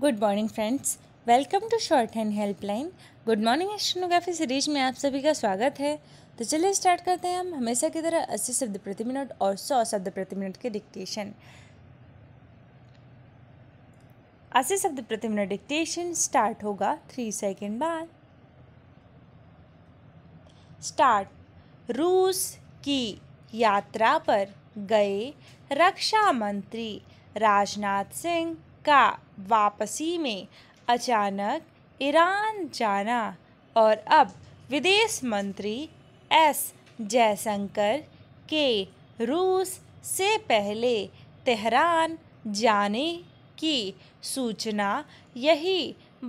good morning friends welcome to shorthand helpline good morning stenography series में आप सभी का स्वागत है तो चलिए स्टार्ट करते हैं हम हमेशा की तरह अस्सी शब्द प्रति मिनट और सौ शब्द प्रति मिनट के डिक्टेशन अस्सी शब्द प्रति मिनट डिक्टेशन स्टार्ट होगा थ्री सेकेंड बाद स्टार्ट रूस की यात्रा पर गए रक्षा मंत्री राजनाथ सिंह का वापसी में अचानक ईरान जाना और अब विदेश मंत्री एस जयशंकर के रूस से पहले तेहरान जाने की सूचना यही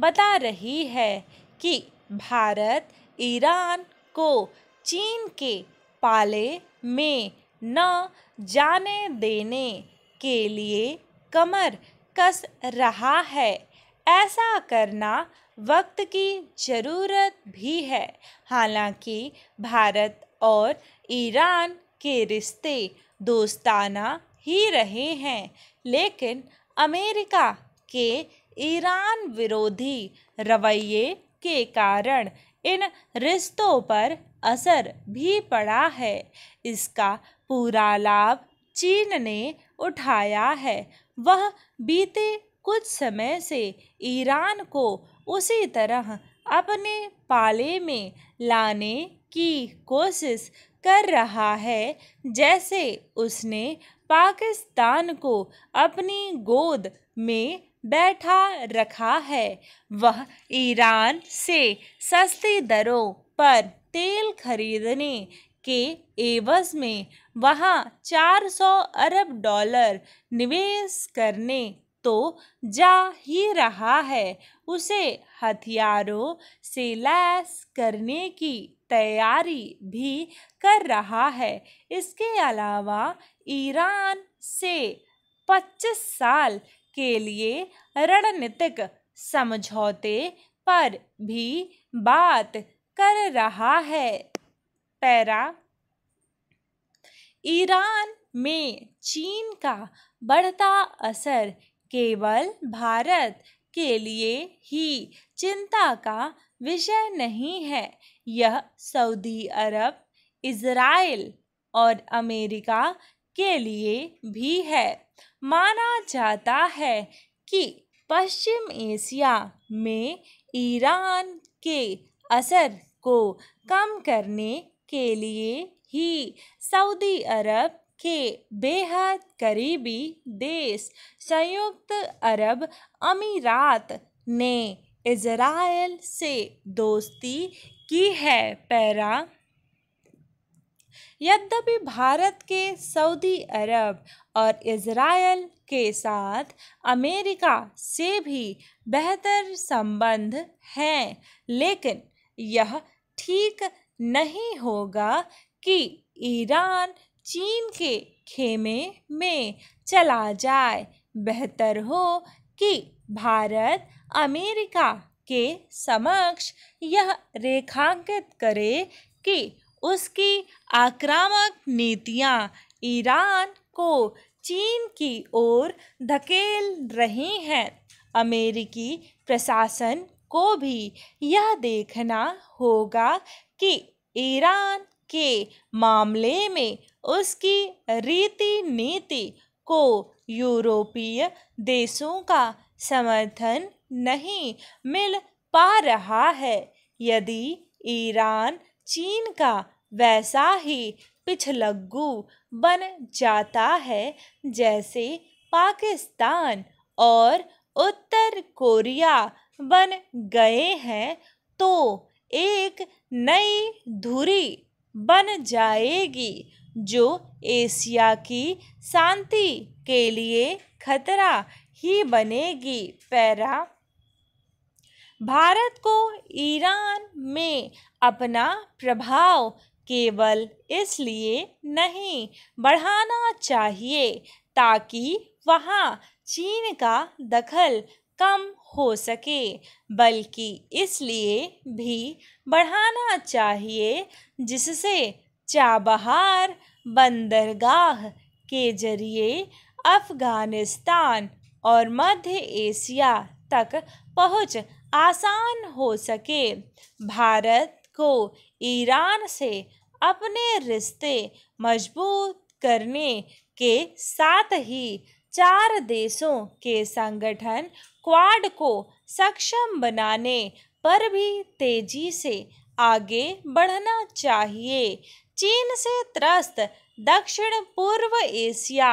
बता रही है कि भारत ईरान को चीन के पाले में न जाने देने के लिए कमर कस रहा है ऐसा करना वक्त की ज़रूरत भी है हालांकि भारत और ईरान के रिश्ते दोस्ताना ही रहे हैं लेकिन अमेरिका के ईरान विरोधी रवैये के कारण इन रिश्तों पर असर भी पड़ा है इसका पूरा लाभ चीन ने उठाया है वह बीते कुछ समय से ईरान को उसी तरह अपने पाले में लाने की कोशिश कर रहा है जैसे उसने पाकिस्तान को अपनी गोद में बैठा रखा है वह ईरान से सस्ती दरों पर तेल खरीदने के एवज में वहाँ 400 अरब डॉलर निवेश करने तो जा ही रहा है उसे हथियारों से लैस करने की तैयारी भी कर रहा है इसके अलावा ईरान से 25 साल के लिए रणनीतिक समझौते पर भी बात कर रहा है पैरा ईरान में चीन का बढ़ता असर केवल भारत के लिए ही चिंता का विषय नहीं है यह सऊदी अरब इजराइल और अमेरिका के लिए भी है माना जाता है कि पश्चिम एशिया में ईरान के असर को कम करने के लिए ही सऊदी अरब के बेहद करीबी देश संयुक्त अरब अमीरात ने इजराइल से दोस्ती की है पैरा यद्यपि भारत के सऊदी अरब और इसराइल के साथ अमेरिका से भी बेहतर संबंध हैं लेकिन यह ठीक नहीं होगा कि ईरान चीन के खेमे में चला जाए बेहतर हो कि भारत अमेरिका के समक्ष यह रेखांकित करे कि उसकी आक्रामक नीतियां ईरान को चीन की ओर धकेल रही हैं अमेरिकी प्रशासन को भी यह देखना होगा कि ईरान के मामले में उसकी रीति नीति को यूरोपीय देशों का समर्थन नहीं मिल पा रहा है यदि ईरान चीन का वैसा ही पिछलग्गू बन जाता है जैसे पाकिस्तान और उत्तर कोरिया बन गए हैं तो एक नई धुरी बन जाएगी जो एशिया की शांति के लिए खतरा ही बनेगी पैरा भारत को ईरान में अपना प्रभाव केवल इसलिए नहीं बढ़ाना चाहिए ताकि वहाँ चीन का दखल कम हो सके बल्कि इसलिए भी बढ़ाना चाहिए जिससे चाबहार बंदरगाह के जरिए अफ़गानिस्तान और मध्य एशिया तक पहुंच आसान हो सके भारत को ईरान से अपने रिश्ते मजबूत करने के साथ ही चार देशों के संगठन क्वाड को सक्षम बनाने पर भी तेजी से आगे बढ़ना चाहिए चीन से त्रस्त दक्षिण पूर्व एशिया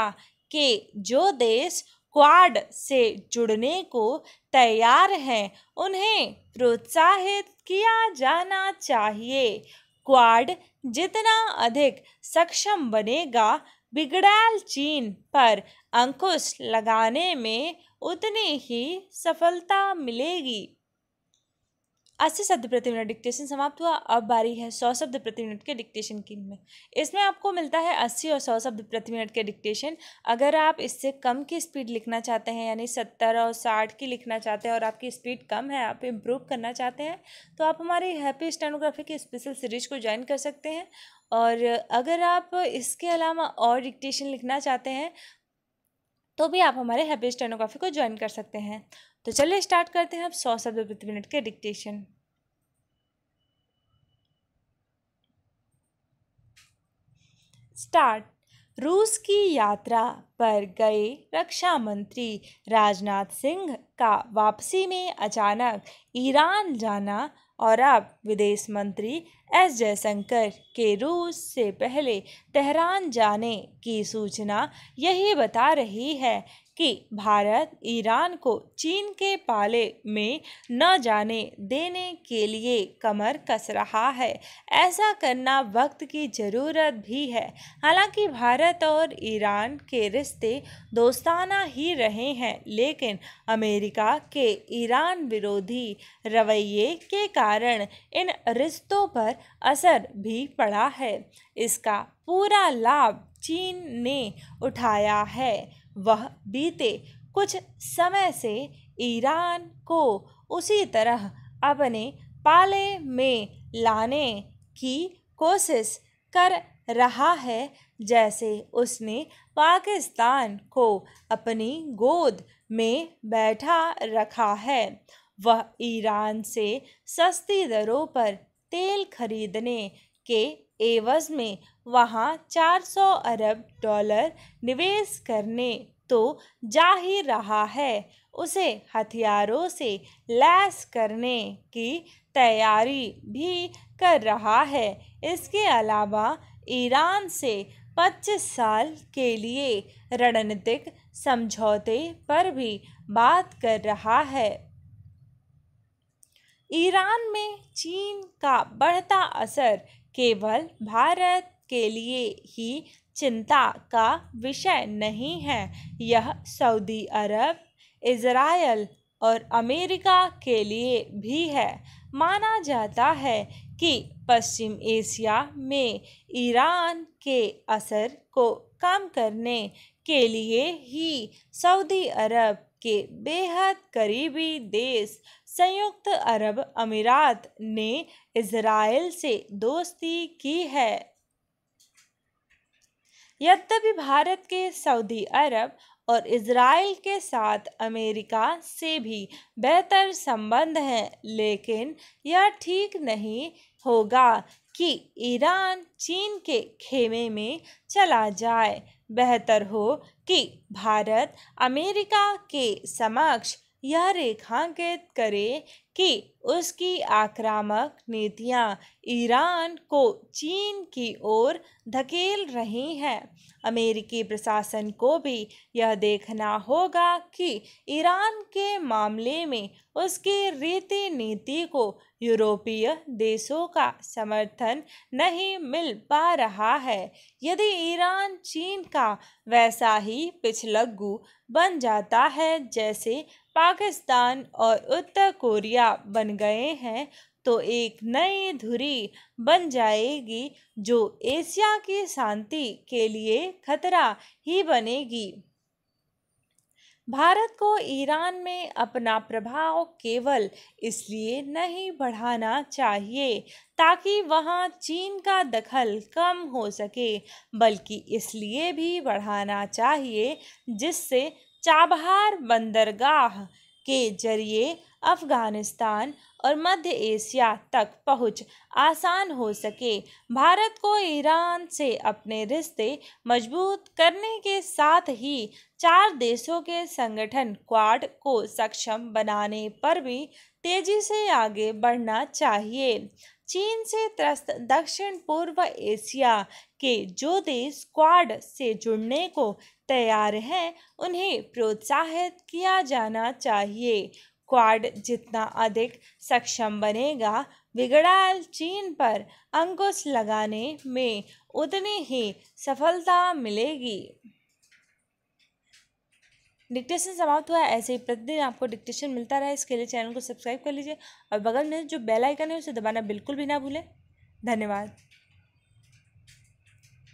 के जो देश क्वाड से जुड़ने को तैयार हैं उन्हें प्रोत्साहित किया जाना चाहिए क्वाड जितना अधिक सक्षम बनेगा बिगड़ैल चीन पर अंकुश लगाने में उतनी ही सफलता मिलेगी अस्सी शब्द प्रति मिनट डिक्टेशन समाप्त हुआ अब बारी है सौ शब्द प्रति मिनट के डिक्टेशन की में इसमें आपको मिलता है अस्सी और सौ शब्द प्रति मिनट के डिक्टेशन अगर आप इससे कम की स्पीड लिखना चाहते हैं यानी सत्तर और साठ की लिखना चाहते हैं और आपकी स्पीड कम है आप इम्प्रूव करना चाहते हैं तो आप हमारी हैप्पी स्टेनोग्राफी की स्पेशल सीरीज को ज्वाइन कर सकते हैं और अगर आप इसके अलावा और डिक्टेशन लिखना चाहते हैं तो भी आप हमारे हैप्पी स्टेनोग्राफी को ज्वाइन कर सकते हैं तो चलिए स्टार्ट करते हैं आप सौ शब्द प्रति मिनट के डिक्टेशन स्टार्ट रूस की यात्रा पर गए रक्षा मंत्री राजनाथ सिंह का वापसी में अचानक ईरान जाना और अब विदेश मंत्री एस जयशंकर के रूस से पहले तेहरान जाने की सूचना यही बता रही है कि भारत ईरान को चीन के पाले में न जाने देने के लिए कमर कस रहा है ऐसा करना वक्त की ज़रूरत भी है हालांकि भारत और ईरान के रिश्ते दोस्ताना ही रहे हैं लेकिन अमेरिका के ईरान विरोधी रवैये के कारण इन रिश्तों पर असर भी पड़ा है इसका पूरा लाभ चीन ने उठाया है वह बीते कुछ समय से ईरान को उसी तरह अपने पाले में लाने की कोशिश कर रहा है जैसे उसने पाकिस्तान को अपनी गोद में बैठा रखा है वह ईरान से सस्ती दरों पर तेल खरीदने के एवज में वहाँ 400 अरब डॉलर निवेश करने तो जा ही रहा है उसे हथियारों से लैस करने की तैयारी भी कर रहा है इसके अलावा ईरान से 25 साल के लिए रणनीतिक समझौते पर भी बात कर रहा है ईरान में चीन का बढ़ता असर केवल भारत के लिए ही चिंता का विषय नहीं है यह सऊदी अरब इजराइल और अमेरिका के लिए भी है माना जाता है कि पश्चिम एशिया में ईरान के असर को कम करने के लिए ही सऊदी अरब के बेहद करीबी देश संयुक्त अरब अमीरात ने इसराइल से दोस्ती की है यद्यपि भारत के सऊदी अरब और इसराइल के साथ अमेरिका से भी बेहतर संबंध हैं लेकिन यह ठीक नहीं होगा कि ईरान चीन के खेमे में चला जाए बेहतर हो कि भारत अमेरिका के समक्ष यह रेखांकित करे कि उसकी आक्रामक नीतियां ईरान को चीन की ओर धकेल रही हैं अमेरिकी प्रशासन को भी यह देखना होगा कि ईरान के मामले में उसकी रीति नीति को यूरोपीय देशों का समर्थन नहीं मिल पा रहा है यदि ईरान चीन का वैसा ही पिछलग्गू बन जाता है जैसे पाकिस्तान और उत्तर कोरिया या बन गए हैं तो एक नई धुरी बन जाएगी जो एशिया की शांति के लिए खतरा ही बनेगी भारत को ईरान में अपना प्रभाव केवल इसलिए नहीं बढ़ाना चाहिए ताकि वहां चीन का दखल कम हो सके बल्कि इसलिए भी बढ़ाना चाहिए जिससे चाबहार बंदरगाह के जरिए अफ़गानिस्तान और मध्य एशिया तक पहुंच आसान हो सके भारत को ईरान से अपने रिश्ते मजबूत करने के साथ ही चार देशों के संगठन क्वाड को सक्षम बनाने पर भी तेज़ी से आगे बढ़ना चाहिए चीन से त्रस्त दक्षिण पूर्व एशिया के जो देश क्वाड से जुड़ने को तैयार हैं उन्हें प्रोत्साहित किया जाना चाहिए क्वाड जितना अधिक सक्षम बनेगा बिगड़ाल चीन पर अंकुश लगाने में उतनी ही सफलता मिलेगी डिक्टेशन समाप्त हुआ ऐसे ही प्रतिदिन आपको डिक्टेशन मिलता रहे इसके लिए चैनल को सब्सक्राइब कर लीजिए और बगल में जो बेल आइकन है उसे दबाना बिल्कुल भी ना भूलें धन्यवाद